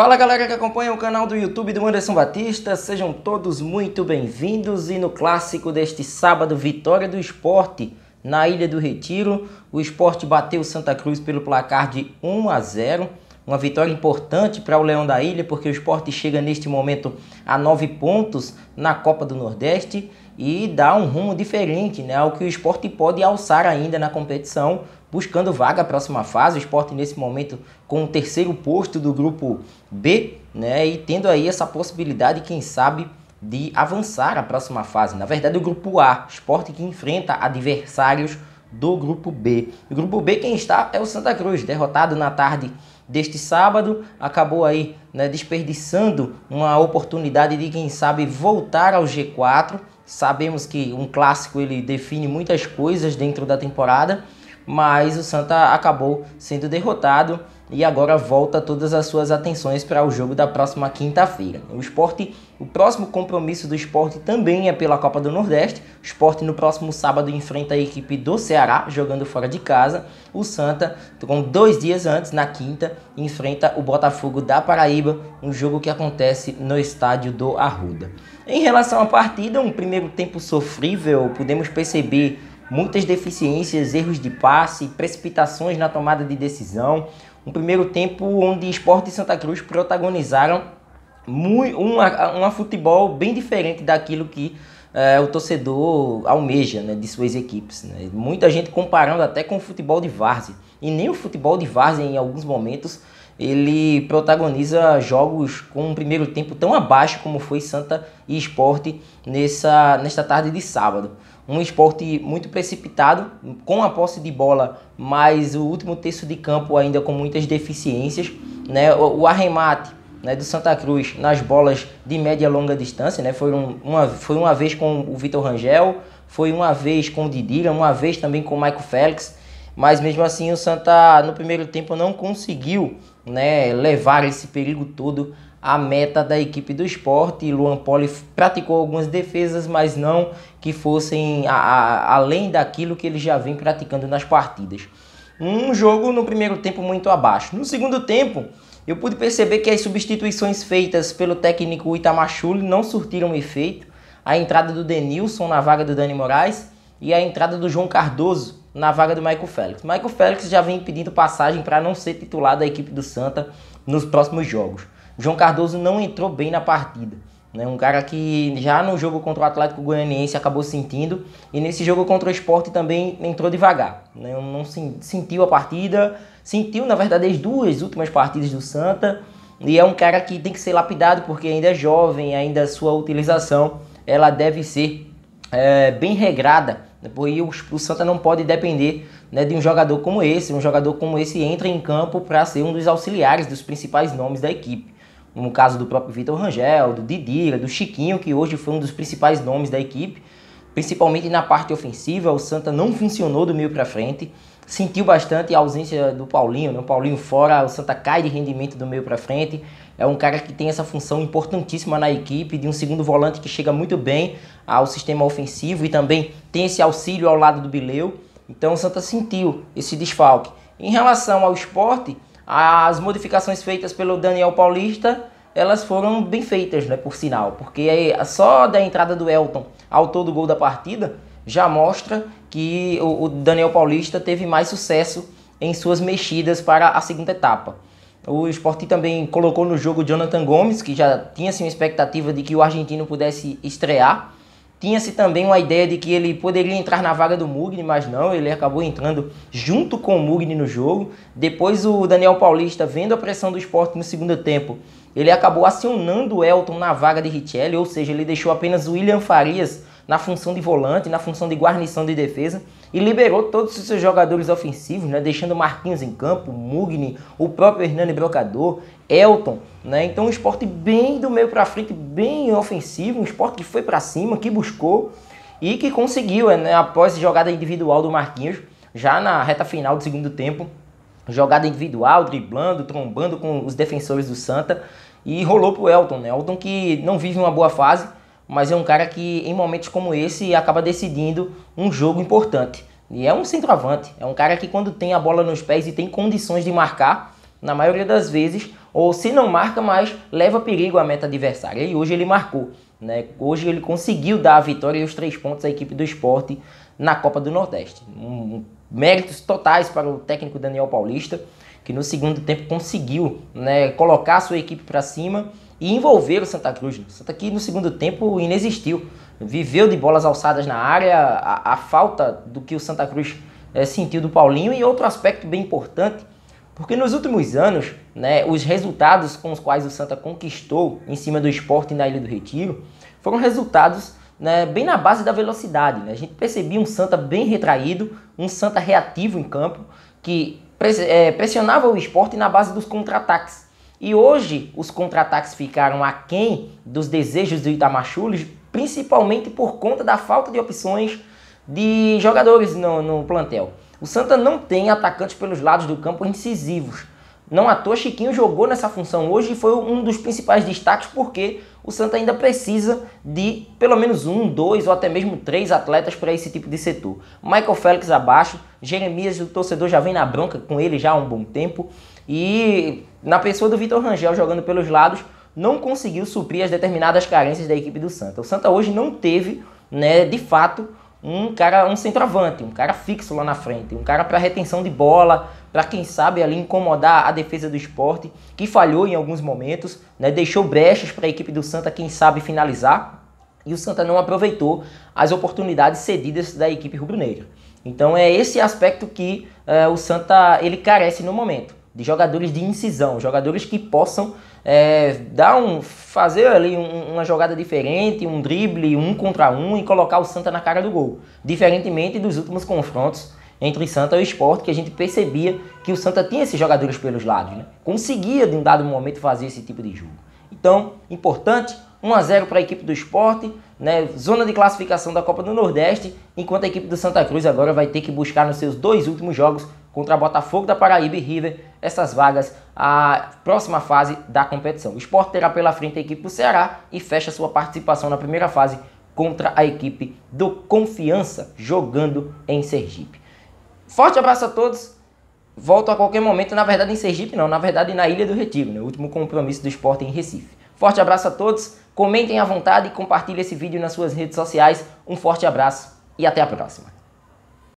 Fala galera que acompanha o canal do YouTube do Anderson Batista, sejam todos muito bem-vindos e no clássico deste sábado, vitória do esporte na Ilha do Retiro. O esporte bateu Santa Cruz pelo placar de 1 a 0. Uma vitória importante para o Leão da Ilha, porque o esporte chega neste momento a nove pontos na Copa do Nordeste e dá um rumo diferente né, ao que o esporte pode alçar ainda na competição, buscando vaga à próxima fase. O esporte nesse momento com o terceiro posto do grupo B, né? E tendo aí essa possibilidade, quem sabe, de avançar à próxima fase. Na verdade, o grupo A, esporte que enfrenta adversários do grupo B. O grupo B quem está é o Santa Cruz, derrotado na tarde deste sábado, acabou aí né, desperdiçando uma oportunidade de quem sabe voltar ao G4. Sabemos que um clássico ele define muitas coisas dentro da temporada mas o Santa acabou sendo derrotado e agora volta todas as suas atenções para o jogo da próxima quinta-feira. O esporte, o próximo compromisso do esporte também é pela Copa do Nordeste. O esporte no próximo sábado enfrenta a equipe do Ceará, jogando fora de casa. O Santa, com dois dias antes, na quinta, enfrenta o Botafogo da Paraíba, um jogo que acontece no estádio do Arruda. Em relação à partida, um primeiro tempo sofrível, podemos perceber muitas deficiências, erros de passe, precipitações na tomada de decisão. Um primeiro tempo onde Esporte e Santa Cruz protagonizaram um uma futebol bem diferente daquilo que é, o torcedor almeja né, de suas equipes. Né? Muita gente comparando até com o futebol de várzea. E nem o futebol de várzea, em alguns momentos, ele protagoniza jogos com um primeiro tempo tão abaixo como foi Santa e Esporte nessa, nesta tarde de sábado um esporte muito precipitado, com a posse de bola, mas o último terço de campo ainda com muitas deficiências. Né? O, o arremate né, do Santa Cruz nas bolas de média e longa distância, né? foi, um, uma, foi uma vez com o Vitor Rangel, foi uma vez com o Didira, uma vez também com o Michael Félix, mas mesmo assim o Santa no primeiro tempo não conseguiu né, levar esse perigo todo a meta da equipe do esporte. Luan Poli praticou algumas defesas, mas não que fossem a, a, além daquilo que ele já vem praticando nas partidas. Um jogo no primeiro tempo muito abaixo. No segundo tempo, eu pude perceber que as substituições feitas pelo técnico Itamachule não surtiram efeito. A entrada do Denilson na vaga do Dani Moraes e a entrada do João Cardoso na vaga do Michael Félix. Michael Félix já vem pedindo passagem para não ser titular da equipe do Santa nos próximos jogos. João Cardoso não entrou bem na partida. Né? Um cara que já no jogo contra o Atlético Goianiense acabou sentindo e nesse jogo contra o Esporte também entrou devagar. Né? Não sentiu a partida, sentiu na verdade as duas últimas partidas do Santa e é um cara que tem que ser lapidado porque ainda é jovem, ainda sua utilização ela deve ser é, bem regrada. E né? o, o Santa não pode depender né, de um jogador como esse. Um jogador como esse entra em campo para ser um dos auxiliares dos principais nomes da equipe no caso do próprio Vitor Rangel, do Didira, do Chiquinho, que hoje foi um dos principais nomes da equipe, principalmente na parte ofensiva, o Santa não funcionou do meio para frente, sentiu bastante a ausência do Paulinho, né? o Paulinho fora, o Santa cai de rendimento do meio para frente, é um cara que tem essa função importantíssima na equipe, de um segundo volante que chega muito bem ao sistema ofensivo e também tem esse auxílio ao lado do Bileu, então o Santa sentiu esse desfalque. Em relação ao esporte, as modificações feitas pelo Daniel Paulista, elas foram bem feitas, né, por sinal, porque só da entrada do Elton ao todo gol da partida já mostra que o, Daniel Paulista teve mais sucesso em suas mexidas para a segunda etapa. O Sport também colocou no jogo Jonathan Gomes, que já tinha assim, uma expectativa de que o argentino pudesse estrear tinha-se também uma ideia de que ele poderia entrar na vaga do Mugni, mas não, ele acabou entrando junto com o Mugni no jogo. Depois o Daniel Paulista, vendo a pressão do esporte no segundo tempo, ele acabou acionando o Elton na vaga de Richelli, ou seja, ele deixou apenas o William Farias na função de volante, na função de guarnição de defesa e liberou todos os seus jogadores ofensivos, né, deixando Marquinhos em campo, Mugni, o próprio Hernani Brocador, Elton, né? Então um esporte bem do meio para frente, bem ofensivo, um esporte que foi para cima, que buscou e que conseguiu, é, né, após jogada individual do Marquinhos, já na reta final do segundo tempo, jogada individual, driblando, trombando com os defensores do Santa e rolou para o Elton, né? Elton que não vive uma boa fase, mas é um cara que em momentos como esse acaba decidindo um jogo importante. E é um centroavante, é um cara que quando tem a bola nos pés e tem condições de marcar, na maioria das vezes, ou se não marca mais, leva perigo à meta adversária. E hoje ele marcou, né? Hoje ele conseguiu dar a vitória e os três pontos à equipe do esporte na Copa do Nordeste. Um, méritos totais para o técnico Daniel Paulista que no segundo tempo conseguiu né, colocar a sua equipe para cima e envolver o Santa Cruz. Santa Cruz no segundo tempo inexistiu, viveu de bolas alçadas na área, a, a falta do que o Santa Cruz é, sentiu do Paulinho e outro aspecto bem importante, porque nos últimos anos, né, os resultados com os quais o Santa conquistou em cima do esporte e na Ilha do Retiro foram resultados né, bem na base da velocidade. Né? A gente percebia um Santa bem retraído, um Santa reativo em campo, que eh, pressionava o esporte na base dos contra-ataques. E hoje os contra-ataques ficaram aquém dos desejos do Itamachules, principalmente por conta da falta de opções de jogadores no, no plantel. O Santa não tem atacantes pelos lados do campo incisivos. Não à toa, Chiquinho jogou nessa função hoje e foi um dos principais destaques porque o Santa ainda precisa de pelo menos um, dois ou até mesmo três atletas para esse tipo de setor. Michael Félix abaixo, Jeremias, o torcedor já vem na bronca com ele já há um bom tempo e na pessoa do Vitor Rangel jogando pelos lados não conseguiu suprir as determinadas carências da equipe do Santa. O Santa hoje não teve, né, de fato, um cara, um centroavante, um cara fixo lá na frente, um cara para retenção de bola, para quem sabe ali incomodar a defesa do esporte, que falhou em alguns momentos, né? deixou brechas para a equipe do Santa, quem sabe finalizar, e o Santa não aproveitou as oportunidades cedidas da equipe rubro-negra. Então é esse aspecto que é, o Santa ele carece no momento, de jogadores de incisão, jogadores que possam é, dar um, fazer ali um, uma jogada diferente, um drible, um contra um e colocar o Santa na cara do gol, diferentemente dos últimos confrontos entre Santa e o esporte, que a gente percebia que o Santa tinha esses jogadores pelos lados, né? Conseguia, de um dado momento, fazer esse tipo de jogo. Então, importante, 1 a 0 para a equipe do esporte, né? zona de classificação da Copa do Nordeste, enquanto a equipe do Santa Cruz agora vai ter que buscar nos seus dois últimos jogos contra Botafogo da Paraíba e River essas vagas à próxima fase da competição. O esporte terá pela frente a equipe do Ceará e fecha sua participação na primeira fase contra a equipe do Confiança, jogando em Sergipe. Forte abraço a todos. Volto a qualquer momento, na verdade em Sergipe não, na verdade na Ilha do Retiro, né? o último compromisso do esporte em Recife. Forte abraço a todos, comentem à vontade e compartilhem esse vídeo nas suas redes sociais. Um forte abraço e até a próxima.